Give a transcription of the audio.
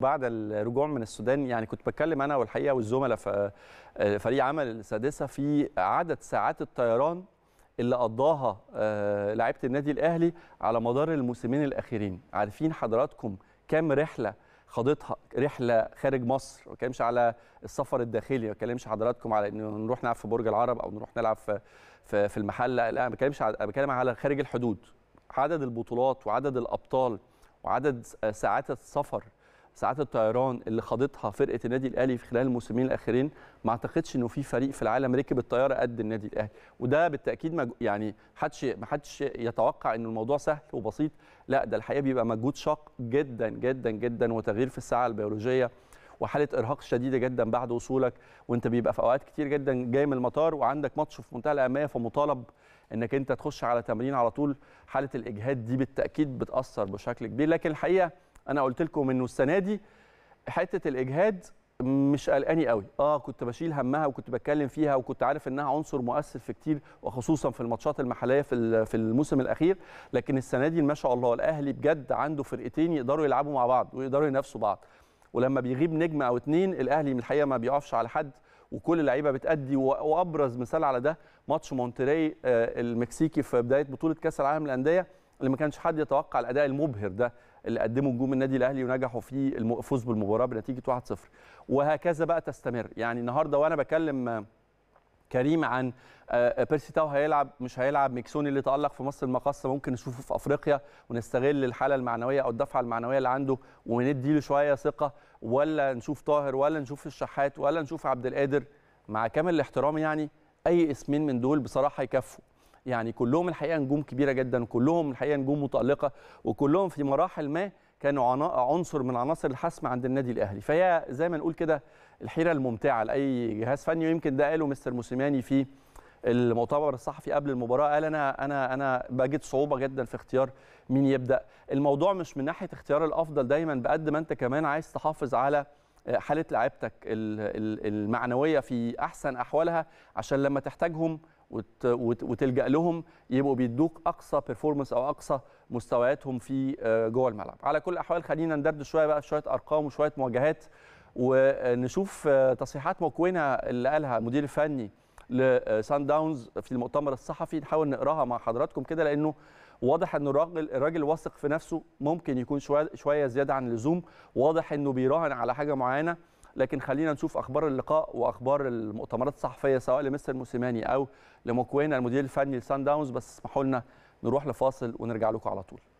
بعد الرجوع من السودان يعني كنت بتكلم انا والحقيقه والزملاء في فريق عمل السادسه في عدد ساعات الطيران اللي قضاها آه، لعيبه النادي الاهلي على مدار الموسمين الاخيرين عارفين حضراتكم كام رحله خاضتها رحله خارج مصر ما بتكلمش على السفر الداخلي ما بتكلمش حضراتكم على انه نروح نلعب في برج العرب او نروح نلعب في في المحله لا ما بتكلمش بتكلم على خارج الحدود عدد البطولات وعدد الابطال وعدد آه، ساعات السفر ساعات الطيران اللي خاضتها فرقه النادي الاهلي في خلال الموسمين الاخرين ما اعتقدش انه في فريق في العالم ركب الطياره قد النادي الاهلي وده بالتاكيد مج... يعني حدش ما حدش يتوقع ان الموضوع سهل وبسيط لا ده الحقيقه بيبقى مجهود شاق جدا جدا جدا وتغيير في الساعه البيولوجيه وحاله ارهاق شديده جدا بعد وصولك وانت بيبقى في اوقات كتير جدا جاي من المطار وعندك ماتش في منتهى الاهميه فمطالب انك انت تخش على تمرين على طول حاله الاجهاد دي بالتاكيد بتاثر بشكل كبير لكن الحقيقه انا قلت لكم انه السنه دي حته الاجهاد مش قلقاني قوي اه كنت بشيل همها وكنت بتكلم فيها وكنت عارف انها عنصر مؤثر في كتير وخصوصا في الماتشات المحليه في في الموسم الاخير لكن السنه دي ما شاء الله الاهلي بجد عنده فرقتين يقدروا يلعبوا مع بعض ويقدروا ينافسوا بعض ولما بيغيب نجم او اتنين الاهلي من الحقيقه ما بيقفش على حد وكل اللعيبه بتأدي وابرز مثال على ده ماتش مونتري آه، المكسيكي في بدايه بطوله كاس العالم للانديه اللي ما كانش حد يتوقع الاداء المبهر ده اللي قدمه نجوم النادي الاهلي ونجحوا في الفوز بالمباراه بنتيجه 1-0 وهكذا بقى تستمر يعني النهارده وانا بكلم كريم عن آه، آه، بيرسي تاو هيلعب مش هيلعب ميكسوني اللي تالق في مصر المقاصه ممكن نشوفه في افريقيا ونستغل الحاله المعنويه او الدفعه المعنويه اللي عنده وندي له شويه ثقه ولا نشوف طاهر ولا نشوف الشحات ولا نشوف عبد القادر مع كامل الاحترام يعني اي اسمين من دول بصراحه يكفوا يعني كلهم الحقيقه نجوم كبيره جدا وكلهم الحقيقه نجوم متالقه وكلهم في مراحل ما كانوا عنصر من عناصر الحسم عند النادي الاهلي فهي زي ما نقول كده الحيره الممتعه لاي جهاز فني ويمكن ده قاله مستر موسيماني في المؤتمر الصحفي قبل المباراه قال انا انا انا بجد صعوبه جدا في اختيار مين يبدا الموضوع مش من ناحيه اختيار الافضل دايما بقد ما انت كمان عايز تحافظ على حاله لعيبتك المعنويه في احسن احوالها عشان لما تحتاجهم وتلجا لهم يبقوا بيدوك اقصى بيرفورمانس او اقصى مستوياتهم في آه، جوه الملعب على كل الاحوال خلينا ندردش شويه بقى في شويه ارقام وشويه مواجهات ونشوف آه، تصريحات مكونه اللي قالها المدير الفني لسان آه، داونز في المؤتمر الصحفي نحاول نقراها مع حضراتكم كده لانه واضح ان الراجل الراجل واثق في نفسه ممكن يكون شويه شويه زياده عن اللزوم واضح انه بيراهن على حاجه معينه لكن خلينا نشوف اخبار اللقاء واخبار المؤتمرات الصحفيه سواء لمستر موسيماني او لموكوينا المدير الفني لسان داونز بس اسمحوا لنا نروح لفاصل ونرجع لكم على طول